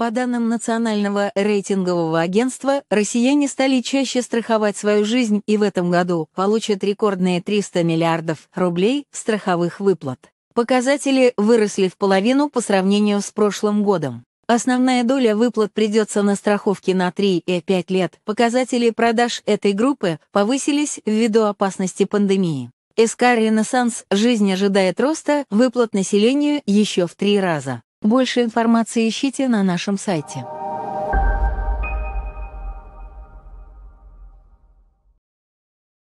По данным Национального рейтингового агентства, россияне стали чаще страховать свою жизнь и в этом году получат рекордные 300 миллиардов рублей страховых выплат. Показатели выросли в половину по сравнению с прошлым годом. Основная доля выплат придется на страховки на 3 и 5 лет. Показатели продаж этой группы повысились ввиду опасности пандемии. СК «Ренессанс. Жизнь ожидает роста» выплат населению еще в три раза. Больше информации ищите на нашем сайте.